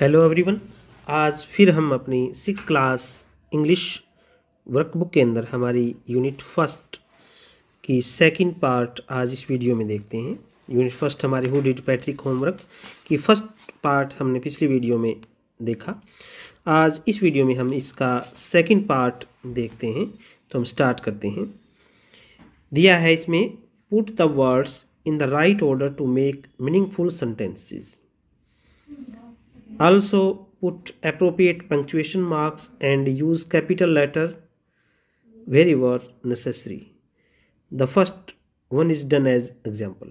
hello everyone आज फिर हम अपनी सिक्स क्लास इंग्लिश वर्कबुक के अंदर हमारी यूनिट फर्स्ट की सेकंड पार्ट आज इस वीडियो में देखते हैं यूनिट फर्स्ट हमारी हु डिड पैट्रिक होमवर्क की फर्स्ट पार्ट हमने पिछली वीडियो में देखा आज इस वीडियो में हम इसका सेकंड पार्ट देखते हैं तो हम स्टार्ट करते हैं दिया है इसमें put the words in the right order to make meaningful sentences also put appropriate punctuation marks and use capital letter wherever necessary the first one is done as example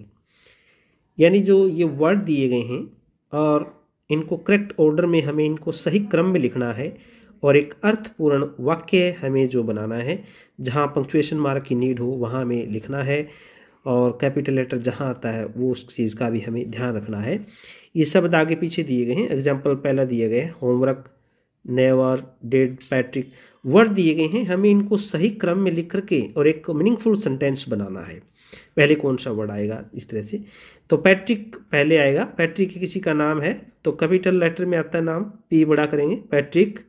यानी जो ये वर्ड दिए गए हैं और इनको करेक्ट ऑर्डर में हमें इनको सही क्रम में लिखना है और एक अर्थपूर्ण वाक्य हमें जो बनाना है जहाँ पंक्चुएशन मार्क की नीड हो वहाँ हमें लिखना है और कैपिटल लेटर जहाँ आता है वो उस चीज़ का भी हमें ध्यान रखना है ये शब्द तो आगे पीछे दिए गए हैं एग्जाम्पल पहला दिए गए हैं homework never did Patrick word दिए गए हैं हमें इनको सही क्रम में लिख करके और एक मीनिंगफुल सेंटेंस बनाना है पहले कौन सा वर्ड आएगा इस तरह से तो पैट्रिक पहले आएगा पैट्रिक किसी का नाम है तो कैपिटल लेटर में आता है नाम पी बड़ा करेंगे Patrick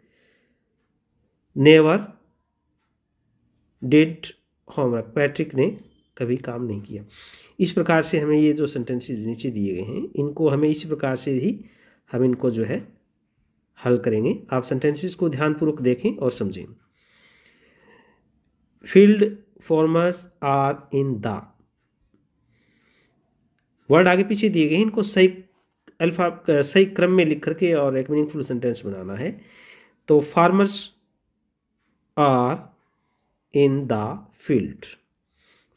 never did homework Patrick ने कभी काम नहीं किया इस प्रकार से हमें ये जो सेंटेंसेज नीचे दिए गए हैं इनको हमें इसी प्रकार से ही हम इनको जो है हल करेंगे आप सेंटेंसेस को ध्यानपूर्वक देखें और समझें field farmers are in the word आगे पीछे दिए गए हैं इनको सही अल्फा सही क्रम में लिख करके और एक मीनिंगफुल सेंटेंस बनाना है तो farmers are in the field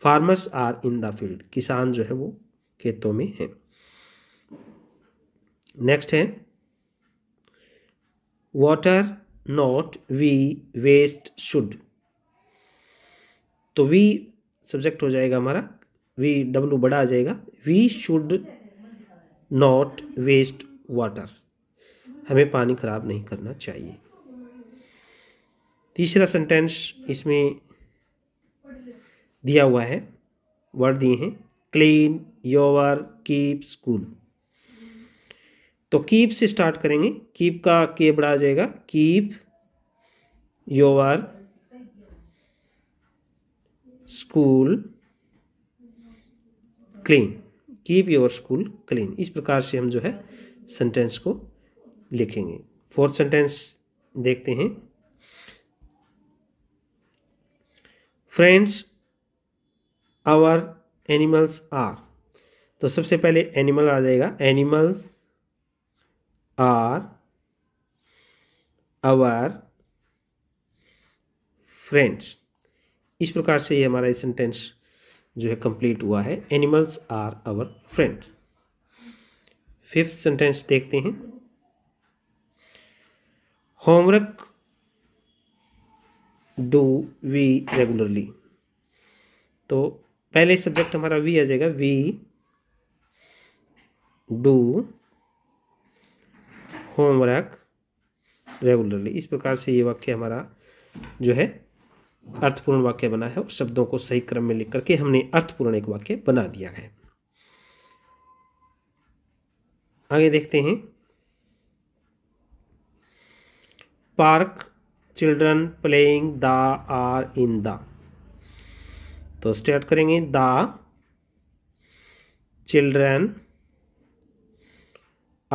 farmers are in the field किसान जो है वो खेतों में है नेक्स्ट है water not we waste should तो वी सब्जेक्ट हो जाएगा हमारा वी डब्लू बड़ा आ जाएगा we should not waste water हमें पानी खराब नहीं करना चाहिए तीसरा सेंटेंस इसमें दिया हुआ है वर्ड दिए हैं क्लीन योवर कीप स्कूल तो कीप से स्टार्ट करेंगे कीप का के बड़ा आ जाएगा keep your school clean keep your school clean इस प्रकार से हम जो है सेंटेंस को लिखेंगे फोर्थ सेंटेंस देखते हैं फ्रेंड्स आवर एनिमल्स आर तो सबसे पहले एनिमल आ जाएगा एनिमल्स आर आवर फ्रेंड्स इस प्रकार से ये हमारा सेंटेंस जो है कंप्लीट हुआ है animals are our friend fifth sentence देखते हैं होमवर्क डू वी रेगुलरली तो पहले सब्जेक्ट हमारा वी आ जाएगा वी डू होमवर्क रेगुलरली इस प्रकार से ये वाक्य हमारा जो है अर्थपूर्ण वाक्य बना है और शब्दों को सही क्रम में लिख करके हमने अर्थपूर्ण एक वाक्य बना दिया है आगे देखते हैं park children playing the are in the तो स्टार्ट करेंगे the children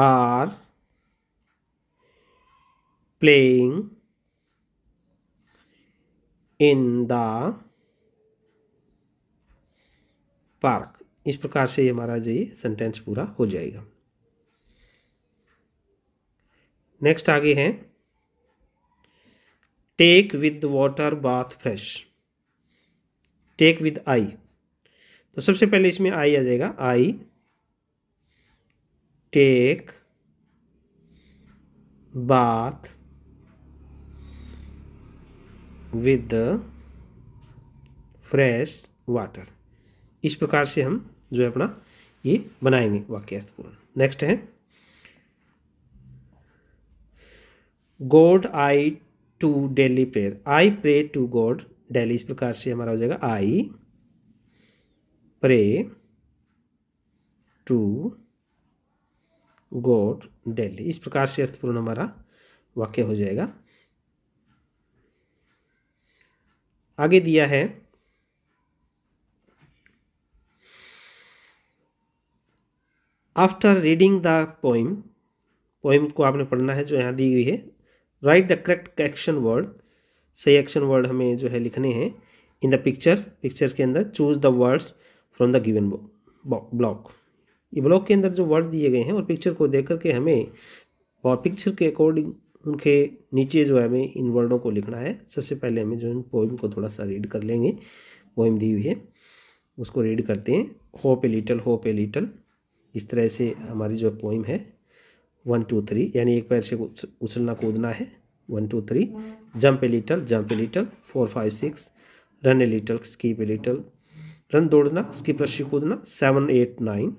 are playing in the park इस प्रकार से ये हमारा जो ये सेंटेंस पूरा हो जाएगा नेक्स्ट आगे हैं take with water bath fresh take with I तो सबसे पहले इसमें आई आ जाएगा I take bath with fresh water इस प्रकार से हम जो है अपना ये बनाएंगे वाक्यार्थपूर्ण नेक्स्ट है God I to daily prayer I pray to God daily इस प्रकार से हमारा हो जाएगा I pray to God daily इस प्रकार से अर्थपूर्ण हमारा वाक्य हो जाएगा आगे दिया है after reading the poem poem को आपने पढ़ना है जो यहां दी गई है right the correct action word सही एक्शन वर्ड हमें जो है लिखने हैं इन द पिक्चर पिक्चर के अंदर choose the words from the given block ये ब्लॉक के अंदर जो वर्ड दिए गए हैं और पिक्चर को देख करके हमें और पिक्चर के अकॉर्डिंग उनके नीचे जो है हमें इन वर्डों को लिखना है सबसे पहले हमें जो इन पोइम को थोड़ा सा रीड कर लेंगे पोइम दी हुई है उसको रीड करते हैं hop a little hop a little इस तरह से हमारी जो पोइम है वन टू थ्री यानी एक पैर से उछलना कूदना है one two three jump a little jump a little four five six run a little skip a little run दौड़ना स्कीप रस्सी कूदना सेवन एट नाइन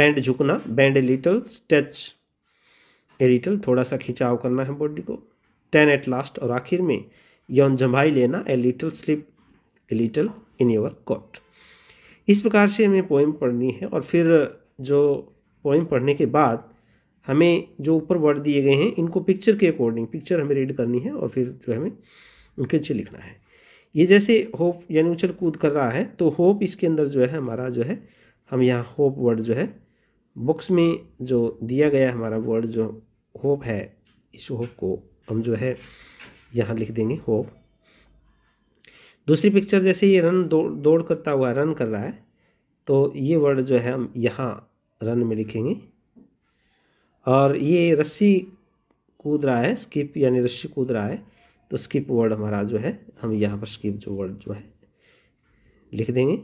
बैंड झुकना bend a little stretch a little थोड़ा सा खिंचाव करना है बॉडी को टेन एट लास्ट और आखिर में यौन जम्भाई लेना a little sleep a little in your cot इस प्रकार से हमें पोइम पढ़नी है और फिर जो पोइम पढ़ने के बाद हमें जो ऊपर वर्ड दिए गए हैं इनको पिक्चर के अकॉर्डिंग पिक्चर हमें रीड करनी है और फिर जो हमें उनके नीचे लिखना है ये जैसे होप यानी उछल कूद कर रहा है तो होप इसके अंदर जो है हमारा जो है हम यहाँ होप वर्ड जो है बुक्स में जो दिया गया हमारा वर्ड जो होप है इस होप को हम जो है यहाँ लिख देंगे होप दूसरी पिक्चर जैसे ये रन दौड़ दौड़ करता हुआ रन कर रहा है तो ये वर्ड जो है हम यहाँ रन में लिखेंगे और ये रस्सी कूद रहा है स्किप यानी रस्सी कूद रहा है तो स्किप वर्ड हमारा जो है हम यहाँ पर स्किप जो वर्ड जो है लिख देंगे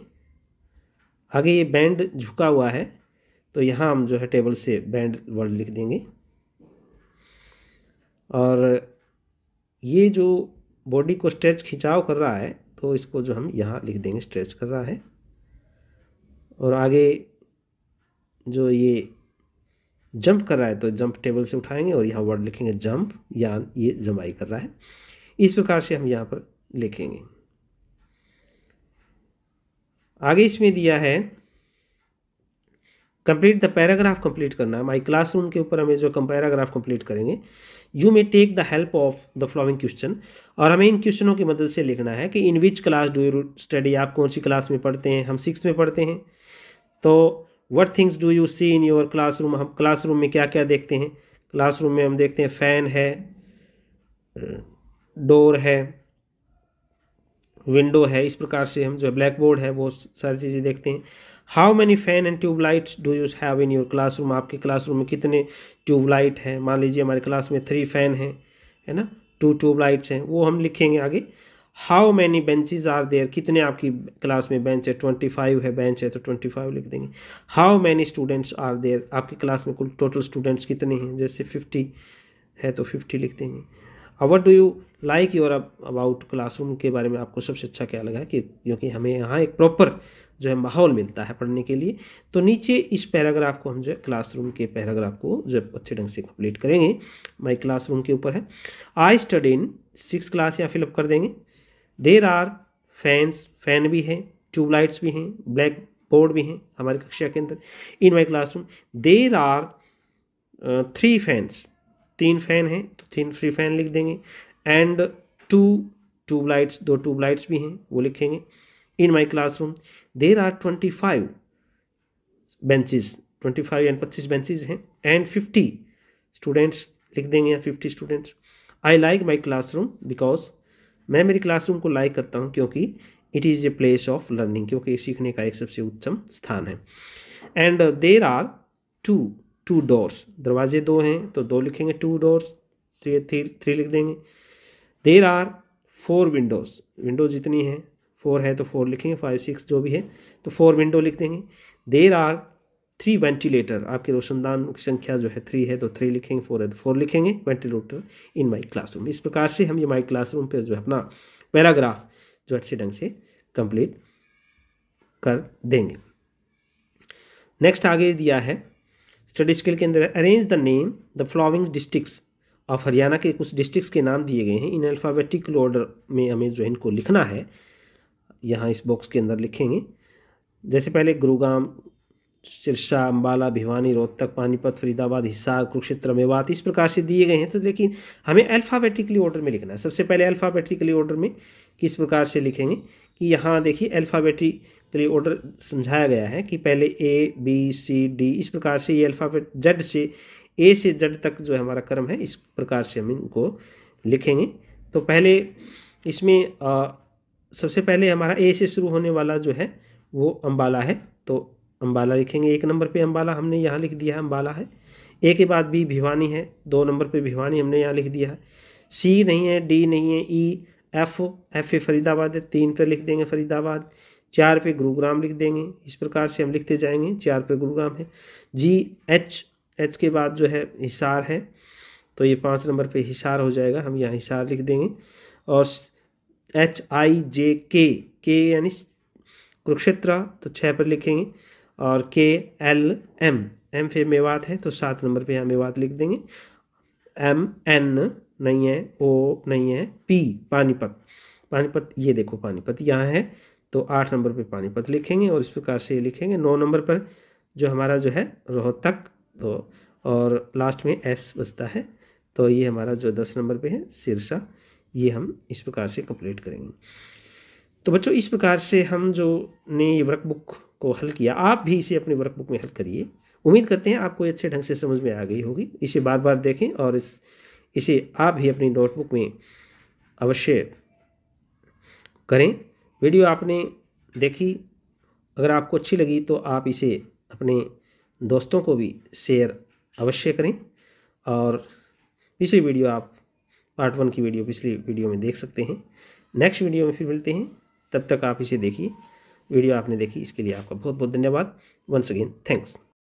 आगे ये बैंड झुका हुआ है तो यहाँ हम जो है टेबल से बैंड वर्ड लिख देंगे और ये जो बॉडी को स्ट्रेच खिंचाव कर रहा है तो इसको जो हम यहाँ लिख देंगे स्ट्रेच कर रहा है और आगे जो ये जंप कर रहा है तो जंप टेबल से उठाएंगे और यहाँ वर्ड लिखेंगे जंप या ये जमाई कर रहा है इस प्रकार से हम यहाँ पर लिखेंगे आगे इसमें दिया है कंप्लीट द पैराग्राफ कंप्लीट करना है माई क्लासरूम के ऊपर हमें जो कम पैराग्राफ कंप्लीट करेंगे you may take the help of the following question और हमें इन क्वेश्चनों की मदद से लिखना है कि in which class do you study आप कौन सी क्लास में पढ़ते हैं हम सिक्स में पढ़ते हैं तो what things do you see in your classroom हम क्लासरूम में क्या क्या देखते हैं क्लासरूम में हम देखते हैं फ़ैन है डोर है विंडो है इस प्रकार से हम जो ब्लैक बोर्ड है वो सारी चीज़ें देखते हैं how many fan and tubelights do you have in your classroom आपके क्लासरूम में कितने ट्यूबलाइट हैं मान लीजिए हमारे क्लास में थ्री फैन हैं है ना टू ट्यूबलाइट्स हैं वो हम लिखेंगे आगे how many benches are there कितने आपकी क्लास में बेंच है ट्वेंटी फाइव है बेंच है तो ट्वेंटी फाइव लिख देंगे how many students are there आपकी क्लास में कुल टोटल स्टूडेंट्स कितने हैं जैसे फिफ्टी है तो फिफ्टी लिख देंगे what do you like your about classroom के बारे में आपको सबसे अच्छा क्या लगा है कि क्योंकि हमें यहाँ एक प्रॉपर जो है माहौल मिलता है पढ़ने के लिए तो नीचे इस पैराग्राफ को हम जो है क्लासरूम के पैराग्राफ को जो अच्छे ढंग से कंप्लीट करेंगे माई क्लासरूम के ऊपर है I study in six class यहाँ फिलअप कर देंगे देर आर फैंस फैन भी हैं ट्यूबलाइट्स भी हैं ब्लैक बोर्ड भी हैं हमारी कक्षा के अंदर in my classroom there are three fans तीन फैन हैं तो तीन फ्री फैन लिख देंगे एंड टू ट्यूबलाइट्स दो ट्यूबलाइट्स भी हैं वो लिखेंगे in my classroom there are twenty five benches twenty five and पच्चीस बेंचेस हैं एंड फिफ्टी स्टूडेंट्स लिख देंगे या fifty students I like my classroom because मैं मेरी क्लासरूम को लाइक करता हूँ क्योंकि it is a place of learning क्योंकि सीखने का एक सबसे उत्तम स्थान है and there are two two doors दरवाजे दो हैं तो दो लिखेंगे two doors three three three लिख देंगे there are four windows windows जितनी हैं फोर है तो फोर लिखेंगे फाइव सिक्स जो भी है तो फोर विंडो लिख देंगे देर आर थ्री वेंटिलेटर आपके रोशनदान की संख्या जो है थ्री है तो थ्री लिखेंगे फोर है तो फोर लिखेंगे वेंटिलेटर इन माई क्लासरूम इस प्रकार से हम ये माई क्लासरूम पर जो है अपना पैराग्राफ जो अच्छे ढंग से कंप्लीट कर देंगे नेक्स्ट आगे दिया है स्टडी स्किल के अंदर arrange the name the following districts of Haryana के कुछ डिस्ट्रिक्स के नाम दिए गए हैं इन अल्फ़ाबेटिकल ऑर्डर में हमें जो इनको लिखना है यहाँ इस बॉक्स के अंदर लिखेंगे जैसे पहले गुरुग्राम सिरसा अम्बाला भिवानी रोहतक पानीपत फरीदाबाद हिसार कुरुक्षेत्र मेवात इस प्रकार से दिए गए हैं तो लेकिन हमें अल्फ़ाबेटिकली ऑर्डर में लिखना है सबसे पहले अल्फ़ाबेटिकली ऑर्डर में किस प्रकार से लिखेंगे कि यहाँ देखिए अल्फ़ाबेटिकली ऑर्डर समझाया गया है कि पहले ए बी सी डी इस प्रकार से ये अल्फ़ाबेट जड से ए से जड तक जो हमारा क्रम है इस प्रकार से हम इनको लिखेंगे तो पहले इसमें आ, सबसे पहले हमारा ए से शुरू होने वाला जो है वो अम्बाला है तो अम्बाला लिखेंगे एक नंबर पे अम्बाला हमने यहाँ लिख दिया है अम्बाला है ए के बाद बी भिवानी है दो नंबर पे भिवानी हमने यहाँ लिख दिया है सी नहीं है डी नहीं है E F F A Faridabad है तीन पे लिख देंगे फरीदाबाद चार पे गुरुग्राम लिख देंगे इस प्रकार से हम लिखते जाएंगे चार पे गुरुग्राम है जी एच एच के बाद जो है हिसार है तो ये पाँच नंबर पर हिसार हो जाएगा हम यहाँ हिसार लिख देंगे और एच आई जे के के यानी कुरुक्षेत्र तो छः पर लिखेंगे और के एल एम एम फिर मेवात है तो सात नंबर पे यहाँ मेवात लिख देंगे एम एन नहीं है ओ नहीं है पी पानीपत पानीपत ये देखो पानीपत यहाँ है तो आठ नंबर पे पानीपत लिखेंगे और इस प्रकार से ये लिखेंगे नौ नंबर पर जो हमारा जो है रोहतक तो और लास्ट में एस बचता है तो ये हमारा जो दस नंबर पे है सिरसा ये हम इस प्रकार से कंप्लीट करेंगे तो बच्चों इस प्रकार से हम जो ने ये वर्कबुक को हल किया आप भी इसे अपने वर्कबुक में हल करिए उम्मीद करते हैं आपको अच्छे ढंग से समझ में आ गई होगी इसे बार बार देखें और इस इसे आप भी अपनी नोटबुक में अवश्य करें वीडियो आपने देखी अगर आपको अच्छी लगी तो आप इसे अपने दोस्तों को भी शेयर अवश्य करें और पिछली वीडियो आप पार्ट वन की वीडियो पिछली वीडियो में देख सकते हैं नेक्स्ट वीडियो में फिर मिलते हैं तब तक आप इसे देखिए वीडियो आपने देखी इसके लिए आपका बहुत बहुत धन्यवाद वंस अगेन थैंक्स